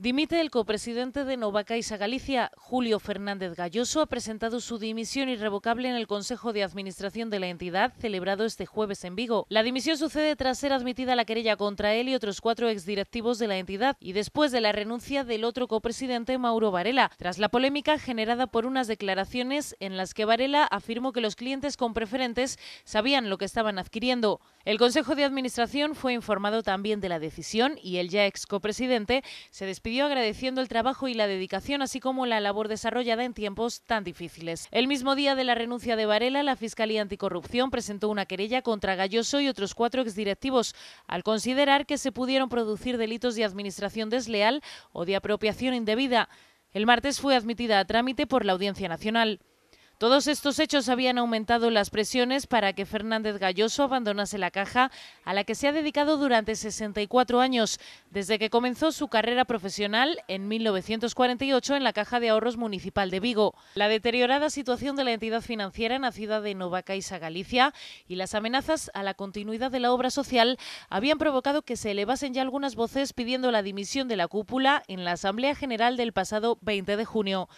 Dimite el copresidente de Nova Caixa Galicia, Julio Fernández Galloso, ha presentado su dimisión irrevocable en el Consejo de Administración de la entidad, celebrado este jueves en Vigo. La dimisión sucede tras ser admitida la querella contra él y otros cuatro exdirectivos de la entidad, y después de la renuncia del otro copresidente, Mauro Varela, tras la polémica generada por unas declaraciones en las que Varela afirmó que los clientes con preferentes sabían lo que estaban adquiriendo. El Consejo de Administración fue informado también de la decisión y el ya ex copresidente se despidió agradeciendo el trabajo y la dedicación, así como la labor desarrollada en tiempos tan difíciles. El mismo día de la renuncia de Varela, la Fiscalía Anticorrupción presentó una querella contra Galloso y otros cuatro exdirectivos, al considerar que se pudieron producir delitos de administración desleal o de apropiación indebida. El martes fue admitida a trámite por la Audiencia Nacional. Todos estos hechos habían aumentado las presiones para que Fernández Galloso abandonase la caja a la que se ha dedicado durante 64 años, desde que comenzó su carrera profesional en 1948 en la Caja de Ahorros Municipal de Vigo. La deteriorada situación de la entidad financiera nacida de Nova Caixa Galicia y las amenazas a la continuidad de la obra social habían provocado que se elevasen ya algunas voces pidiendo la dimisión de la cúpula en la Asamblea General del pasado 20 de junio.